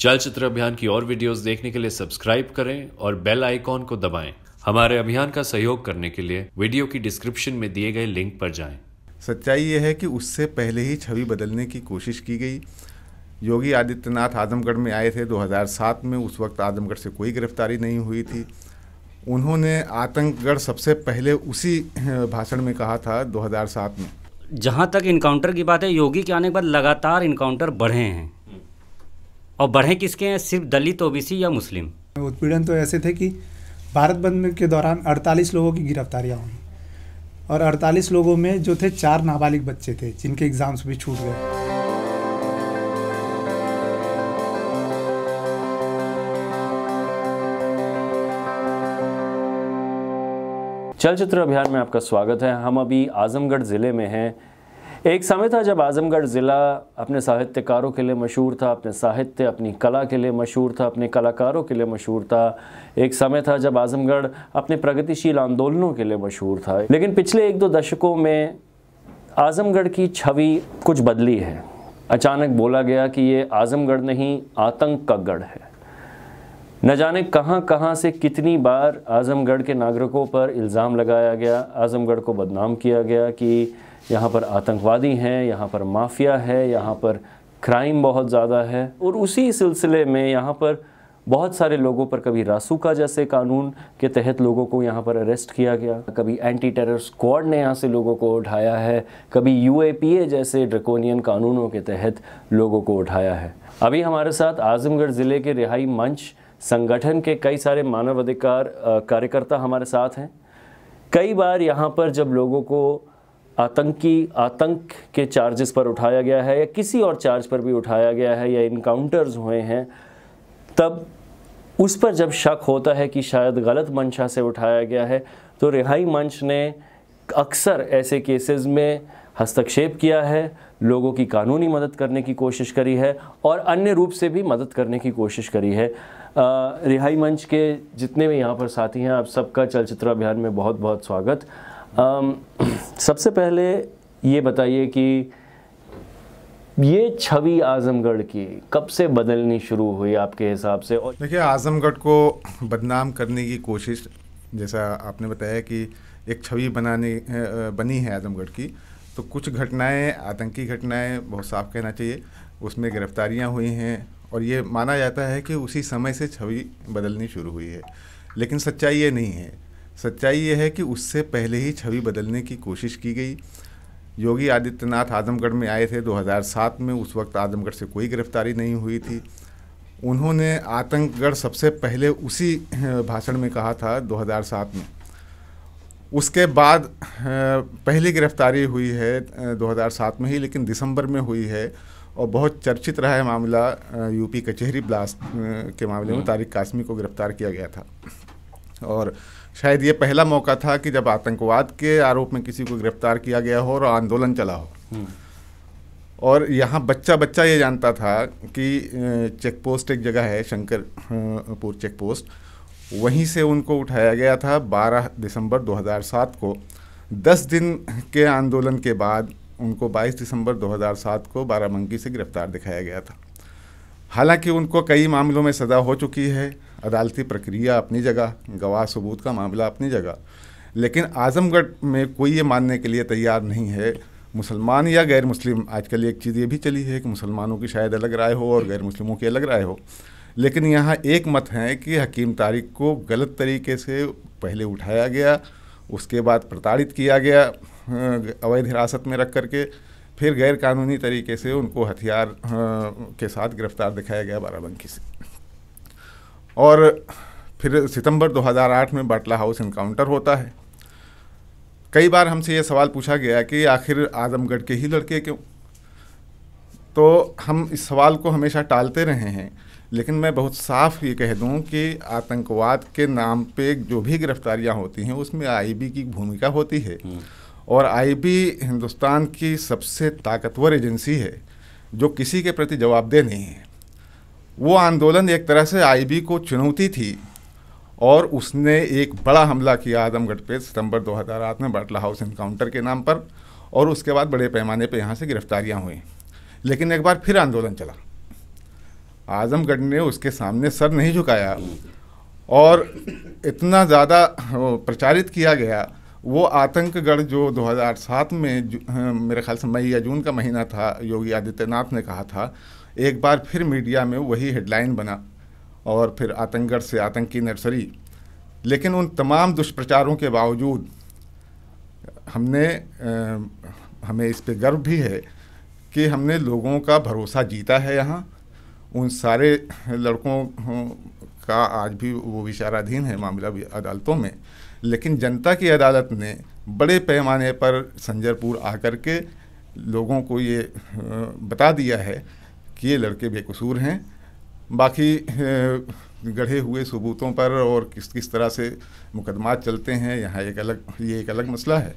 चलचित्र अभियान की और वीडियोस देखने के लिए सब्सक्राइब करें और बेल आइकॉन को दबाएं। हमारे अभियान का सहयोग करने के लिए वीडियो की डिस्क्रिप्शन में दिए गए लिंक पर जाएं। सच्चाई यह है कि उससे पहले ही छवि बदलने की कोशिश की गई योगी आदित्यनाथ आजमगढ़ में आए थे 2007 में उस वक्त आजमगढ़ से कोई गिरफ्तारी नहीं हुई थी उन्होंने आतंकगढ़ सबसे पहले उसी भाषण में कहा था 2007 में जहां तक इनकाउंटर की बात है योगी के आने के बाद लगातार इनकाउंटर बढ़े हैं और बढ़े किसके हैं सिर्फ दलित ओबीसी या मुस्लिम उत्पीड़न तो ऐसे थे कि भारत बंद के दौरान 48 लोगों की गिरफ्तारियां हुई और 48 लोगों में जो थे चार नाबालिग बच्चे थे जिनके एग्ज़ाम्स भी छूट गए चलचित्र अभियान में आपका स्वागत है हम अभी आजमगढ़ ज़िले में हैं एक समय था जब आज़मगढ़ ज़िला अपने साहित्यकारों के लिए मशहूर था अपने साहित्य अपनी कला के लिए मशहूर था अपने कलाकारों के लिए मशहूर था एक समय था जब आज़मगढ़ अपने प्रगतिशील आंदोलनों के लिए मशहूर था लेकिन पिछले एक दो दशकों में आज़मगढ़ की छवि कुछ बदली है अचानक बोला गया कि ये आज़मगढ़ नहीं आतंक का गढ़ है न जाने कहां कहां से कितनी बार आज़मगढ़ के नागरिकों पर इल्ज़ाम लगाया गया आज़मगढ़ को बदनाम किया गया कि यहाँ पर आतंकवादी हैं यहाँ पर माफिया है यहाँ पर क्राइम बहुत ज़्यादा है और उसी सिलसिले में यहाँ पर बहुत सारे लोगों पर कभी रासूका जैसे कानून के तहत लोगों को यहाँ पर अरेस्ट किया गया कभी एंटी टेरर स्क्वाड ने यहाँ से लोगों को उठाया है कभी यू जैसे ड्रकोनियन कानूनों के तहत लोगों को उठाया है अभी हमारे साथ आजमगढ़ ज़िले के रिहाई मंच संगठन के कई सारे मानवाधिकार कार्यकर्ता हमारे साथ हैं कई बार यहाँ पर जब लोगों को आतंकी आतंक के चार्जेस पर उठाया गया है या किसी और चार्ज पर भी उठाया गया है या इनकाउंटर्स हुए हैं तब उस पर जब शक होता है कि शायद गलत मंशा से उठाया गया है तो रिहाई मंच ने अक्सर ऐसे केसेस में हस्तक्षेप किया है लोगों की कानूनी मदद करने की कोशिश करी है और अन्य रूप से भी मदद करने की कोशिश करी है रिहाई मंच के जितने भी यहाँ पर साथी हैं आप सबका चलचित्र अभियान में बहुत बहुत स्वागत सबसे पहले ये बताइए कि ये छवि आजमगढ़ की कब से बदलनी शुरू हुई आपके हिसाब से और देखिए आजमगढ़ को बदनाम करने की कोशिश जैसा आपने बताया कि एक छवि बनाने बनी है आजमगढ़ की तो कुछ घटनाएं आतंकी घटनाएं बहुत साफ कहना चाहिए उसमें गिरफ्तारियां हुई हैं और ये माना जाता है कि उसी समय से छवि बदलनी शुरू हुई है लेकिन सच्चाई ये नहीं है सच्चाई ये है कि उससे पहले ही छवि बदलने की कोशिश की गई योगी आदित्यनाथ आजमगढ़ में आए थे 2007 में उस वक्त आजमगढ़ से कोई गिरफ्तारी नहीं हुई थी उन्होंने आतंकगढ़ सबसे पहले उसी भाषण में कहा था 2007 में उसके बाद पहली गिरफ्तारी हुई है 2007 में ही लेकिन दिसंबर में हुई है और बहुत चर्चित रहा है मामला यूपी कचहरी ब्लास्ट के मामले में हम्म। तारिक कासमी को गिरफ्तार किया गया था और शायद ये पहला मौका था कि जब आतंकवाद के आरोप में किसी को गिरफ्तार किया गया हो और आंदोलन चला हो हम्म। और यहाँ बच्चा बच्चा ये जानता था कि चेक पोस्ट एक जगह है शंकरपुर चेक पोस्ट वहीं से उनको उठाया गया था 12 दिसंबर 2007 को 10 दिन के आंदोलन के बाद उनको 22 दिसंबर 2007 को बाराबंकी से गिरफ्तार दिखाया गया था हालांकि उनको कई मामलों में सज़ा हो चुकी है अदालती प्रक्रिया अपनी जगह गवाह सबूत का मामला अपनी जगह लेकिन आजमगढ़ में कोई ये मानने के लिए तैयार नहीं है मुसलमान या गैर मुस्लिम आजकल एक चीज़ ये भी चली है कि मुसलमानों की शायद अलग राय हो और गैर मुस्लिमों की अलग राय हो लेकिन यहाँ एक मत है कि हकीम तारिक को गलत तरीके से पहले उठाया गया उसके बाद प्रताड़ित किया गया अवैध हिरासत में रख करके फिर गैर कानूनी तरीके से उनको हथियार के साथ गिरफ्तार दिखाया गया बाराबंकी से और फिर सितंबर 2008 में बाटला हाउस इनकाउंटर होता है कई बार हमसे ये सवाल पूछा गया कि आखिर आजमगढ़ के ही लड़के क्यों तो हम इस सवाल को हमेशा टालते रहे हैं लेकिन मैं बहुत साफ ये कह दूं कि आतंकवाद के नाम पे जो भी गिरफ्तारियां होती हैं उसमें आईबी की भूमिका होती है हम्म। और आईबी हिंदुस्तान की सबसे ताकतवर एजेंसी है जो किसी के प्रति जवाबदेह नहीं है वो आंदोलन एक तरह से आईबी को चुनौती थी और उसने एक बड़ा हमला किया आदमगढ़ पे सितंबर 2008 में बाटला हाउस इनकाउंटर के नाम पर और उसके बाद बड़े पैमाने पे यहाँ से गिरफ्तारियाँ हुई लेकिन एक बार फिर आंदोलन चला आजमगढ़ ने उसके सामने सर नहीं झुकाया और इतना ज़्यादा प्रचारित किया गया वो आतंकगढ़ जो 2007 में मेरे ख्याल से मई या जून का महीना था योगी आदित्यनाथ ने कहा था एक बार फिर मीडिया में वही हेडलाइन बना और फिर आतंकगढ़ से आतंकी नर्सरी लेकिन उन तमाम दुष्प्रचारों के बावजूद हमने आ, हमें इस पर गर्व भी है कि हमने लोगों का भरोसा जीता है यहाँ उन सारे लड़कों का आज भी वो विचाराधीन है मामला अदालतों में लेकिन जनता की अदालत ने बड़े पैमाने पर संजरपुर आकर के लोगों को ये बता दिया है कि ये लड़के बेकसूर हैं बाकी गढ़े हुए सबूतों पर और किस किस तरह से मुकदमा चलते हैं यहाँ एक अलग ये एक अलग मसला है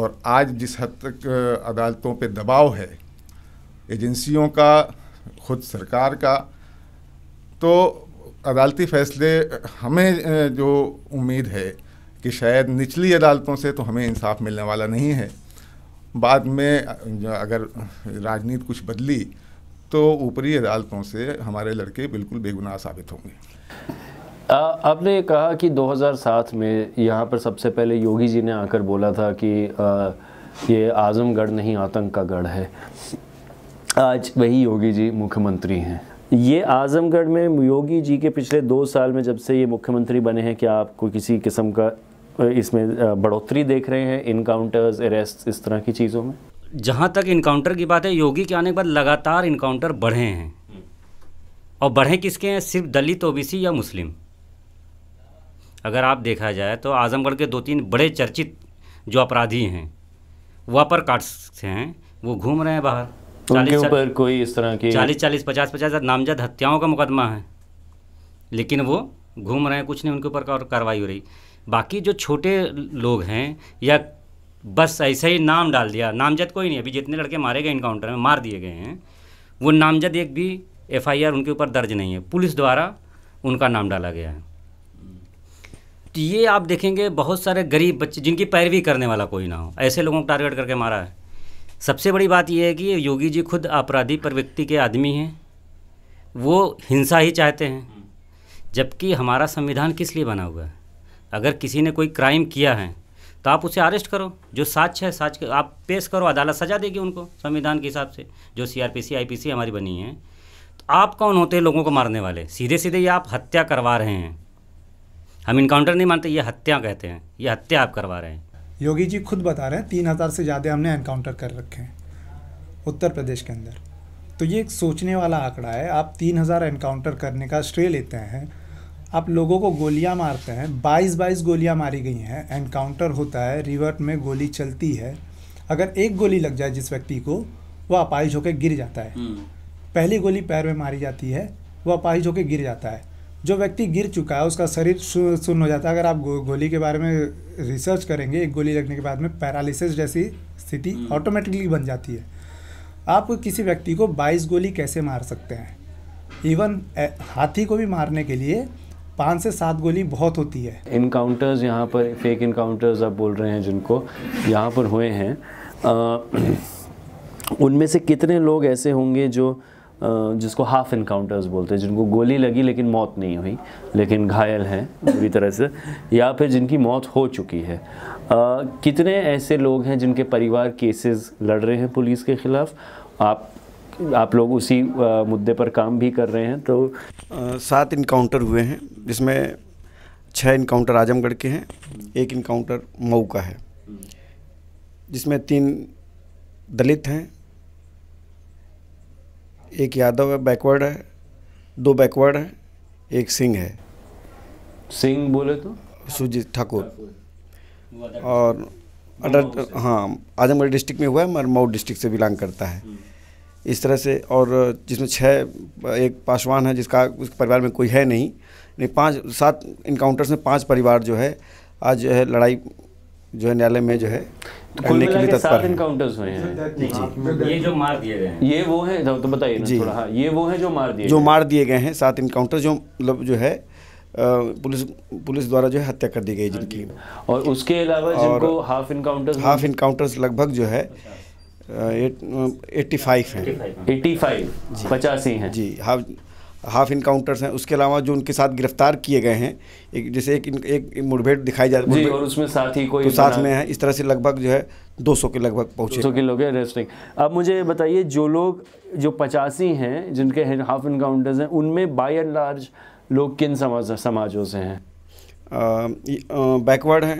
और आज जिस हद तक अदालतों पे दबाव है एजेंसियों का खुद सरकार का तो अदालती फैसले हमें जो उम्मीद है कि शायद निचली अदालतों से तो हमें इंसाफ मिलने वाला नहीं है बाद में अगर राजनीति कुछ बदली तो ऊपरी अदालतों से हमारे लड़के बिल्कुल बेगुनाह साबित होंगे आपने कहा कि 2007 में यहाँ पर सबसे पहले योगी जी ने आकर बोला था कि ये आज़मगढ़ नहीं आतंक का गढ़ है आज वही योगी जी मुख्यमंत्री हैं ये आज़मगढ़ में योगी जी के पिछले दो साल में जब से ये मुख्यमंत्री बने हैं क्या आपको किसी किस्म का इसमें बढ़ोतरी देख रहे हैं इनकाउंटर्स अरेस्ट इस तरह की चीज़ों में जहाँ तक इनकाउंटर की बात है योगी के आने के बाद लगातार इनकाउंटर बढ़े हैं और बढ़े किसके हैं सिर्फ दलित ओबीसी या मुस्लिम अगर आप देखा जाए तो आजमगढ़ के दो तीन बड़े चर्चित जो अपराधी हैं वो अपर कास्ट हैं वो घूम रहे हैं बाहर चालीस ऊपर कोई इस तरह की चालीस चालीस पचास पचास नामजद हत्याओं का मुकदमा है लेकिन वो घूम रहे हैं कुछ नहीं उनके ऊपर कार्रवाई हो रही बाकी जो छोटे लोग हैं या बस ऐसे ही नाम डाल दिया नामजद कोई नहीं अभी जितने लड़के मारे गए इनकाउंटर में मार दिए गए हैं वो नामजद एक भी एफआईआर उनके ऊपर दर्ज नहीं है पुलिस द्वारा उनका नाम डाला गया है तो ये आप देखेंगे बहुत सारे गरीब बच्चे जिनकी पैरवी करने वाला कोई ना हो ऐसे लोगों को टारगेट करके मारा है सबसे बड़ी बात यह है कि योगी जी खुद अपराधी प्रवृत्ति के आदमी हैं वो हिंसा ही चाहते हैं जबकि हमारा संविधान किस लिए बना हुआ है अगर किसी ने कोई क्राइम किया है तो आप उसे अरेस्ट करो जो साक्ष्य है साक्ष आप पेश करो अदालत सजा देगी उनको संविधान के हिसाब से जो सीआरपीसी आईपीसी हमारी बनी है तो आप कौन होते हैं लोगों को मारने वाले सीधे सीधे ये आप हत्या करवा रहे हैं हम इनकाउंटर नहीं मानते ये हत्या कहते हैं ये हत्या आप करवा रहे हैं योगी जी खुद बता रहे हैं तीन हज़ार से ज़्यादा हमने इनकाउंटर कर रखे हैं उत्तर प्रदेश के अंदर तो ये एक सोचने वाला आंकड़ा है आप तीन हज़ार एनकाउंटर करने का श्रेय लेते हैं आप लोगों को गोलियां मारते हैं बाईस बाईस गोलियां मारी गई हैं एनकाउंटर होता है रिवर्ट में गोली चलती है अगर एक गोली लग जाए जिस व्यक्ति को वह अपाहिज होकर गिर जाता है हम्म। पहली गोली पैर में मारी जाती है वह अपाहिज होकर गिर जाता है जो व्यक्ति गिर चुका है उसका शरीर सुन्न हो जाता है अगर आप गो, गोली के बारे में रिसर्च करेंगे एक गोली लगने के बाद में पैरालिसिस जैसी स्थिति ऑटोमेटिकली हम्म। बन जाती है आप किसी व्यक्ति को 22 गोली कैसे मार सकते हैं इवन हाथी को भी मारने के लिए पाँच से सात गोली बहुत होती है इनकाउंटर्स यहाँ पर फेक इनकाउंटर्स आप बोल रहे हैं जिनको यहाँ पर हुए हैं उनमें से कितने लोग ऐसे होंगे जो जिसको हाफ इनकाउंटर्स बोलते हैं जिनको गोली लगी लेकिन मौत नहीं हुई लेकिन घायल हैं पूरी तरह से या फिर जिनकी मौत हो चुकी है आ, कितने ऐसे लोग हैं जिनके परिवार केसेस लड़ रहे हैं पुलिस के ख़िलाफ़ आप आप लोग उसी मुद्दे पर काम भी कर रहे हैं तो सात इनकाउंटर हुए हैं जिसमें छः इनकाउंटर आजमगढ़ के हैं एक इनकाउंटर मऊ का है जिसमें तीन दलित हैं एक यादव है बैकवर्ड है दो बैकवर्ड है एक सिंह है सिंह बोले तो सुजीत ठाकुर और अडर हाँ आजमगढ़ डिस्ट्रिक्ट में हुआ है मगर मऊ डिस्ट्रिक्ट से बिलोंग करता है इस तरह से और जिसमें छः एक पासवान है जिसका उस परिवार में कोई है नहीं नहीं पाँच सात इनकाउंटर्स में पाँच परिवार जो है आज जो है लड़ाई जो है न्यायालय में जो है खुलने तो के लिए तत्पर इनकाउंटर्स हुए हैं जी ये जो मार दिए गए ये वो है तो, तो बताइए जी हाँ ये वो है जो मार दिए जो मार दिए गए हैं सात इनकाउंटर जो मतलब जो है पुलिस पुलिस द्वारा जो है हत्या कर दी गई जिनकी और उसके अलावा जिनको हाफ इनकाउंटर्स हाफ इनकाउंटर्स लगभग जो है एट्टी फाइव हैं एट्टी फाइव पचासी हैं जी हाफ हाफ इनकाउंटर्स हैं उसके अलावा जो उनके साथ गिरफ्तार किए गए हैं एक जैसे एक एक मुठभेड़ दिखाई जा रही है और उसमें साथ ही कोई तो साथ में है इस तरह से लगभग जो है 200 के लगभग पहुँचे 200 के लोग अरेस्टिंग अब मुझे बताइए जो लोग जो पचासी हैं जिनके हाफ इनकाउंटर्स हैं उनमें बाई एंड लार्ज लोग किन समाज समाजों से हैं बैकवर्ड हैं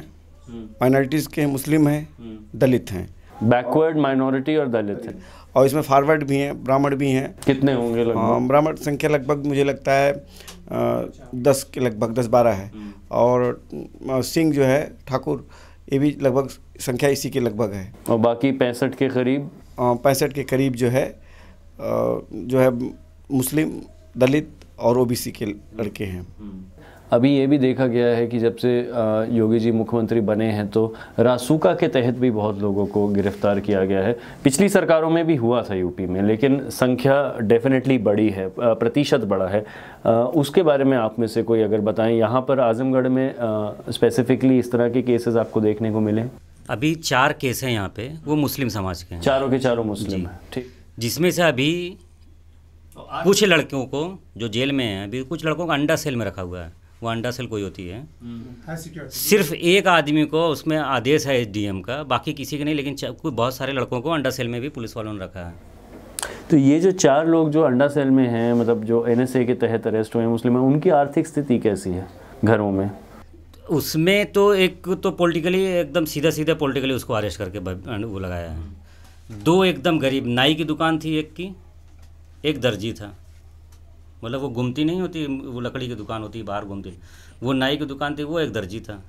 माइनॉरिटीज़ हम्म। के मुस्लिम हैं हम्म। दलित हैं बैकवर्ड माइनॉरिटी और दलित है और इसमें फॉरवर्ड भी हैं ब्राह्मण भी हैं कितने होंगे हाँ, लगभग ब्राह्मण संख्या लगभग मुझे लगता है दस के लगभग दस बारह है हम्म। और सिंह जो है ठाकुर ये भी लगभग संख्या इसी के लगभग है और बाकी पैंसठ के करीब पैंसठ के करीब जो है जो है मुस्लिम दलित और ओबीसी के लड़के हैं हम्म। अभी ये भी देखा गया है कि जब से योगी जी मुख्यमंत्री बने हैं तो रासूका के तहत भी बहुत लोगों को गिरफ्तार किया गया है पिछली सरकारों में भी हुआ था यूपी में लेकिन संख्या डेफिनेटली बड़ी है प्रतिशत बड़ा है उसके बारे में आप में से कोई अगर बताएं यहाँ पर आजमगढ़ में स्पेसिफिकली इस तरह के केसेस आपको देखने को मिले अभी चार केस हैं यहाँ पे वो मुस्लिम समाज के हैं चारों के चारों मुस्लिम हैं ठीक जिसमें से अभी कुछ लड़कियों को जो जेल में है अभी कुछ लड़कों को अंडा सेल में रखा हुआ है वो अंडा सेल कोई होती है हम्म। सिर्फ एक आदमी को उसमें आदेश है एसडीएम का बाकी किसी के नहीं लेकिन कोई बहुत सारे लड़कों को अंडा सेल में भी पुलिस वालों ने रखा है तो ये जो चार लोग जो अंडा सेल में हैं मतलब जो एनएसए के तहत अरेस्ट हुए मुस्लिम हैं उनकी आर्थिक स्थिति कैसी है घरों में उसमें तो एक तो पॉलिटिकली एकदम सीधा सीधा पॉलिटिकली उसको अरेस्ट करके वो लगाया है हम्म। दो एकदम गरीब नाई की दुकान थी एक की एक दर्जी था मतलब वो घूमती नहीं होती वो लकड़ी की दुकान होती बाहर घूमती वो नाई की दुकान थी वो एक दर्जी था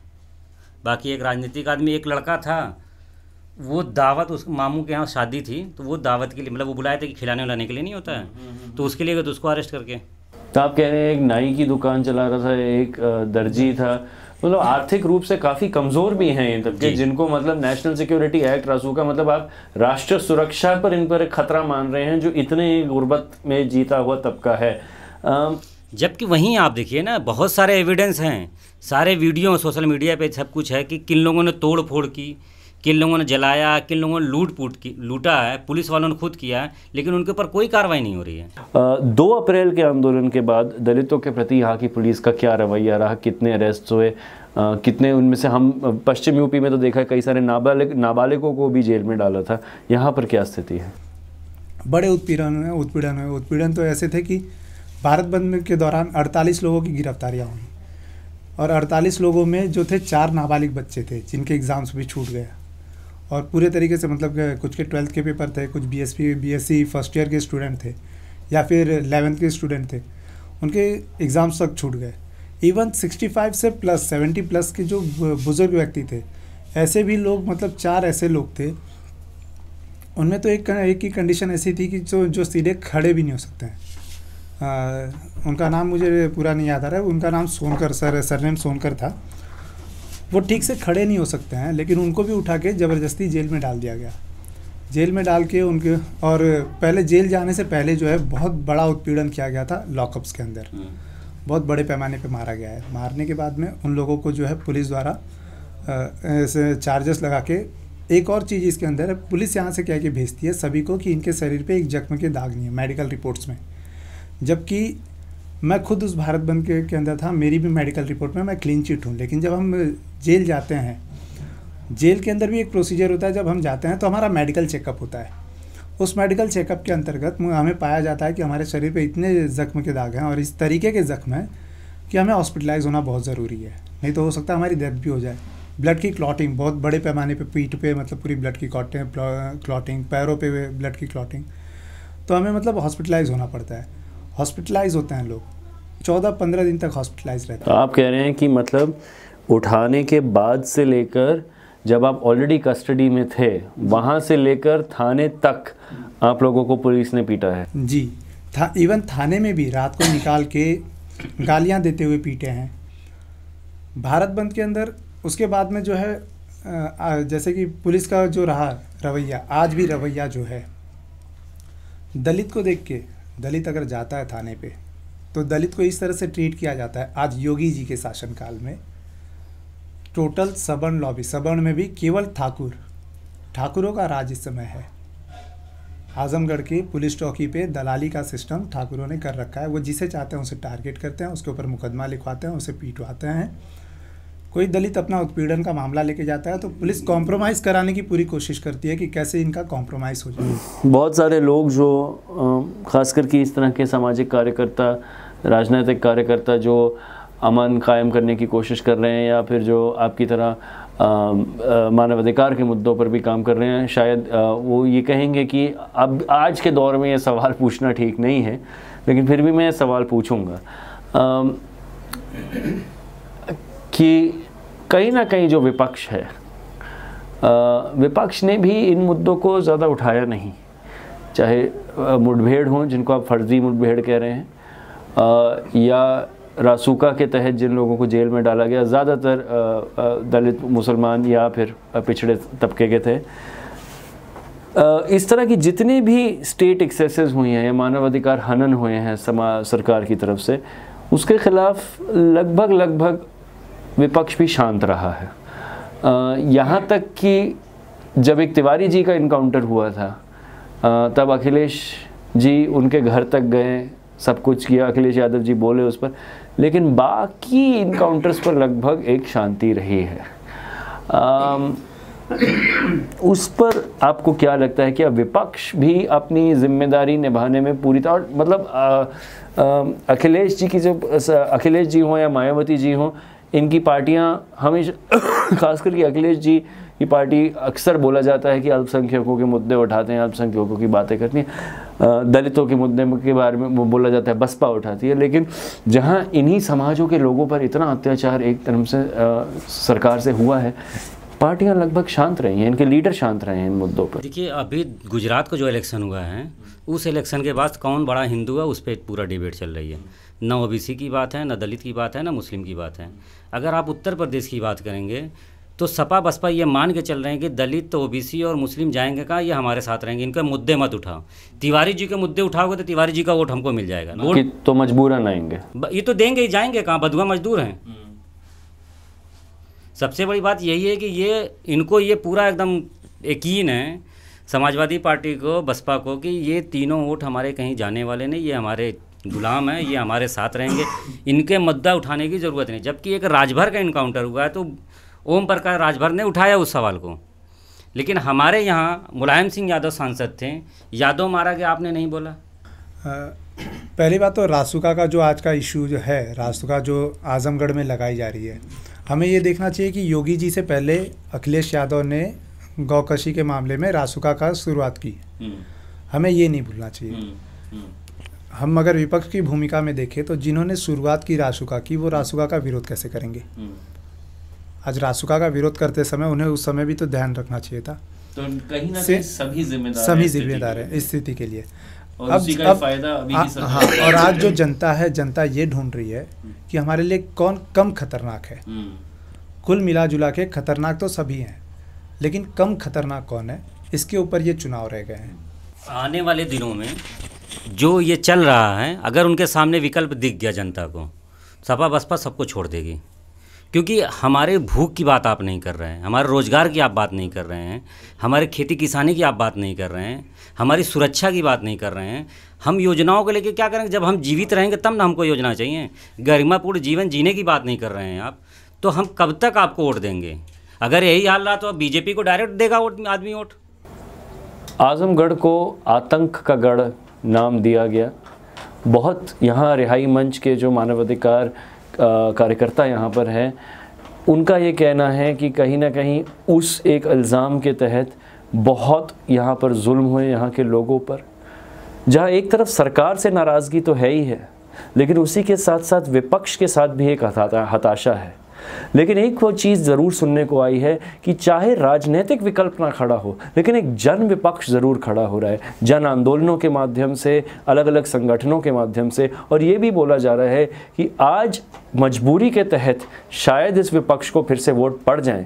बाकी एक राजनीतिक आदमी एक लड़का था वो दावत उस मामू के यहाँ शादी थी तो वो दावत के लिए मतलब वो बुलाए थे कि खिलाने उलाने के लिए नहीं होता है हम्म, हम्म, हम्म। तो उसके लिए तो उसको अरेस्ट करके तो आप कह रहे हैं एक नाई की दुकान चला रहा था एक दर्जी था मतलब आर्थिक रूप से काफ़ी कमज़ोर भी हैं ये तबके जिनको मतलब नेशनल सिक्योरिटी एक्ट रासू का मतलब आप राष्ट्र सुरक्षा पर इन पर खतरा मान रहे हैं जो इतने गुर्बत में जीता हुआ तबका है जबकि वहीं आप देखिए ना बहुत सारे एविडेंस हैं सारे वीडियो सोशल मीडिया पे सब कुछ है कि किन लोगों ने तोड़ फोड़ की किन लोगों ने जलाया किन लोगों ने लूट पूट की लूटा है पुलिस वालों ने खुद किया है लेकिन उनके ऊपर कोई कार्रवाई नहीं हो रही है आ, दो अप्रैल के आंदोलन के बाद दलितों के प्रति यहाँ की पुलिस का क्या रवैया रहा कितने अरेस्ट हुए आ, कितने उनमें से हम पश्चिम यूपी में तो देखा है कई सारे नाबालिग नाबालिगों को भी जेल में डाला था यहाँ पर क्या स्थिति है बड़े उत्पीड़न उत्पीड़न उत्पीड़न तो ऐसे थे कि भारत बंद के दौरान 48 लोगों की गिरफ्तारियां हुई और 48 लोगों में जो थे चार नाबालिग बच्चे थे जिनके एग्ज़ाम्स भी छूट गया और पूरे तरीके से मतलब कुछ के ट्वेल्थ के पेपर थे कुछ B S P B S C first year के स्टूडेंट थे या फिर एलेवेंथ के स्टूडेंट थे उनके एग्ज़ाम्स तक छूट गए इवन 65 से प्लस 70 प्लस के जो बुज़ुर्ग व्यक्ति थे ऐसे भी लोग मतलब चार ऐसे लोग थे उनमें तो एक एक ही कंडीशन ऐसी थी कि जो जो सीधे खड़े भी नहीं हो सकते हैं उनका नाम मुझे पूरा नहीं याद आ रहा है उनका नाम सोनकर सर सरनेम सोनकर था वो ठीक से खड़े नहीं हो सकते हैं लेकिन उनको भी उठा के ज़बरदस्ती जेल में डाल दिया गया जेल में डाल के उनके और पहले जेल जाने से पहले जो है बहुत बड़ा उत्पीड़न किया गया था लॉकअप्स के अंदर हम्म। बहुत बड़े पैमाने पर मारा गया है मारने के बाद में उन लोगों को जो है पुलिस द्वारा चार्जेस लगा के एक और चीज़ इसके अंदर है पुलिस यहाँ से क्या कि भेजती है सभी को कि इनके शरीर पे एक जख्म के दाग नहीं है मेडिकल रिपोर्ट्स में जबकि मैं खुद उस भारत बंद के, के अंदर था मेरी भी मेडिकल रिपोर्ट में मैं क्लीन चिट हूँ लेकिन जब हम जेल जाते हैं जेल के अंदर भी एक प्रोसीजर होता है जब हम जाते हैं तो हमारा मेडिकल चेकअप होता है उस मेडिकल चेकअप के अंतर्गत हमें पाया जाता है कि हमारे शरीर पे इतने ज़ख्म के दाग हैं और इस तरीके के ज़ख्म हैं कि हमें हॉस्पिटलाइज होना बहुत ज़रूरी है नहीं तो हो सकता हमारी डेथ भी हो जाए ब्लड की क्लॉटिंग बहुत बड़े पैमाने पे पीठ पे मतलब पूरी ब्लड की क्लॉटिंग पैरों पे ब्लड की क्लॉटिंग तो हमें मतलब हॉस्पिटलाइज होना पड़ता है हॉस्पिटलाइज होते हैं लोग चौदह पंद्रह दिन तक हॉस्पिटलाइज रहते हैं तो आप कह रहे हैं कि मतलब उठाने के बाद से लेकर जब आप ऑलरेडी कस्टडी में थे वहाँ से लेकर थाने तक आप लोगों को पुलिस ने पीटा है जी था इवन थाने में भी रात को निकाल के गालियाँ देते हुए पीटे हैं भारत बंद के अंदर उसके बाद में जो है जैसे कि पुलिस का जो रहा रवैया आज भी रवैया जो है दलित को देख के दलित अगर जाता है थाने पे तो दलित को इस तरह से ट्रीट किया जाता है आज योगी जी के शासनकाल में टोटल सबर्ण लॉबी सबर्ण में भी केवल ठाकुर ठाकुरों का राज इस समय है आजमगढ़ की पुलिस चौकी पे दलाली का सिस्टम ठाकुरों ने कर रखा है वो जिसे चाहते हैं उसे टारगेट करते हैं उसके ऊपर मुकदमा लिखवाते हैं उसे पीटवाते हैं कोई दलित अपना उत्पीड़न का मामला लेके जाता है तो पुलिस कॉम्प्रोमाइज़ कराने की पूरी कोशिश करती है कि कैसे इनका कॉम्प्रोमाइज़ हो जाए बहुत सारे लोग जो खास करके इस तरह के सामाजिक कार्यकर्ता राजनीतिक कार्यकर्ता जो अमन कायम करने की कोशिश कर रहे हैं या फिर जो आपकी तरह मानवाधिकार के मुद्दों पर भी काम कर रहे हैं शायद आ, वो ये कहेंगे कि अब आज के दौर में ये सवाल पूछना ठीक नहीं है लेकिन फिर भी मैं सवाल पूछूंगा कि कहीं ना कहीं जो विपक्ष है विपक्ष ने भी इन मुद्दों को ज़्यादा उठाया नहीं चाहे मुठभेड़ हों जिनको आप फर्जी मुठभेड़ कह रहे हैं या रासूका के तहत जिन लोगों को जेल में डाला गया ज़्यादातर दलित मुसलमान या फिर पिछड़े तबके के थे इस तरह की जितनी भी स्टेट एक्सेसेस हुई हैं या मानवाधिकार हनन हुए हैं समा सरकार की तरफ से उसके खिलाफ लगभग लगभग विपक्ष भी शांत रहा है यहाँ तक कि जब एक तिवारी जी का इनकाउंटर हुआ था तब अखिलेश जी उनके घर तक गए सब कुछ किया अखिलेश यादव जी बोले उस पर लेकिन बाकी इनकाउंटर्स पर लगभग एक शांति रही है उस पर आपको क्या लगता है कि अब विपक्ष भी अपनी जिम्मेदारी निभाने में पूरी तरह मतलब अखिलेश जी की जो अखिलेश जी हों या मायावती जी हों इनकी पार्टियाँ हमेशा खास करके अखिलेश जी की पार्टी अक्सर बोला जाता है कि अल्पसंख्यकों के मुद्दे उठाते हैं अल्पसंख्यकों की बातें करती हैं दलितों के मुद्दे के बारे में वो बोला जाता है बसपा उठाती है लेकिन जहाँ इन्हीं समाजों के लोगों पर इतना अत्याचार एक तरह से आ, सरकार से हुआ है पार्टियां लगभग शांत रही हैं इनके लीडर शांत रहे हैं इन मुद्दों पर देखिए अभी गुजरात का जो इलेक्शन हुआ है उस इलेक्शन के बाद कौन बड़ा हिंदू है उस पर पूरा डिबेट चल रही है ना ओ की बात है ना दलित की बात है ना मुस्लिम की बात है अगर आप उत्तर प्रदेश की बात करेंगे तो सपा बसपा ये मान के चल रहे हैं कि दलित ओबीसी और मुस्लिम जाएंगे कहाँ ये हमारे साथ रहेंगे इनके मुद्दे मत उठाओ तिवारी जी के मुद्दे उठाओगे तो तिवारी जी का वोट हमको मिल जाएगा वोट तो मजबूरन आएंगे ये तो देंगे ही जाएंगे कहाँ बदुआ मजदूर हैं हम्म। सबसे बड़ी बात यही है कि ये इनको ये पूरा एकदम यकीन है समाजवादी पार्टी को बसपा को कि ये तीनों वोट हमारे कहीं जाने वाले नहीं ये हमारे गुलाम हैं ये हमारे साथ रहेंगे इनके मुद्दा उठाने की ज़रूरत नहीं जबकि एक राजभर का इनकाउंटर हुआ है तो ओम प्रकाश राजभर ने उठाया उस सवाल को लेकिन हमारे यहाँ मुलायम सिंह यादव सांसद थे यादव मारा गया आपने नहीं बोला पहली बात तो रासुका का जो आज का इशू जो है रासुका जो आजमगढ़ में लगाई जा रही है हमें ये देखना चाहिए कि योगी जी से पहले अखिलेश यादव ने गौकशी के मामले में रासुका का शुरुआत की हम्म। हमें ये नहीं भूलना चाहिए हम्म, हम्म। हम अगर विपक्ष की भूमिका में देखें तो जिन्होंने शुरुआत की रासुका की वो रासुका का विरोध कैसे करेंगे हम्म। आज रासुका का विरोध करते समय उन्हें उस समय भी तो ध्यान रखना चाहिए था तो कहीं ना कहीं सभी जिम्मेदार सभी जिम्मेदार है स्थिति के लिए और अब, उसी का अब फायदा अभी हाँ, और आज जो जनता है जनता ये ढूंढ रही है हम्म। कि हमारे लिए कौन कम खतरनाक है हम्म। कुल मिला जुला के खतरनाक तो सभी हैं लेकिन कम खतरनाक कौन है इसके ऊपर ये चुनाव रह गए हैं आने वाले दिनों में जो ये चल रहा है अगर उनके सामने विकल्प दिख गया जनता को सपा बसपा सबको छोड़ देगी क्योंकि हमारे भूख की बात आप नहीं कर रहे हैं हमारे रोज़गार की आप बात नहीं कर रहे हैं हमारे खेती किसानी की आप बात नहीं कर रहे हैं हमारी सुरक्षा की बात नहीं कर रहे हैं हम योजनाओं को लेकर क्या करेंगे जब हम जीवित रहेंगे तब ना हमको योजना चाहिए गरिमापूर्ण जीवन जीने की बात नहीं कर रहे हैं आप तो हम कब तक आपको वोट देंगे अगर यही हाल रहा तो अब बीजेपी को डायरेक्ट देगा वोट आदमी वोट आजमगढ़ को आतंक का गढ़ नाम दिया गया बहुत यहाँ रिहाई मंच के जो मानवाधिकार कार्यकर्ता यहाँ पर हैं उनका ये कहना है कि कहीं ना कहीं उस एक अल्ज़ाम के तहत बहुत यहाँ पर जुल्म हुए यहाँ के लोगों पर जहाँ एक तरफ सरकार से नाराज़गी तो है ही है लेकिन उसी के साथ साथ विपक्ष के साथ भी एक हताशा है लेकिन एक वो चीज़ ज़रूर सुनने को आई है कि चाहे राजनीतिक विकल्प ना खड़ा हो लेकिन एक जन विपक्ष ज़रूर खड़ा हो रहा है जन आंदोलनों के माध्यम से अलग अलग संगठनों के माध्यम से और ये भी बोला जा रहा है कि आज मजबूरी के तहत शायद इस विपक्ष को फिर से वोट पड़ जाएँ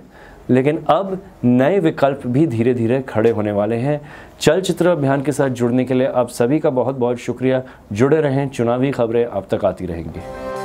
लेकिन अब नए विकल्प भी धीरे धीरे खड़े होने वाले हैं चलचित्र अभियान के साथ जुड़ने के लिए आप सभी का बहुत बहुत शुक्रिया जुड़े रहें चुनावी खबरें आप तक आती रहेंगी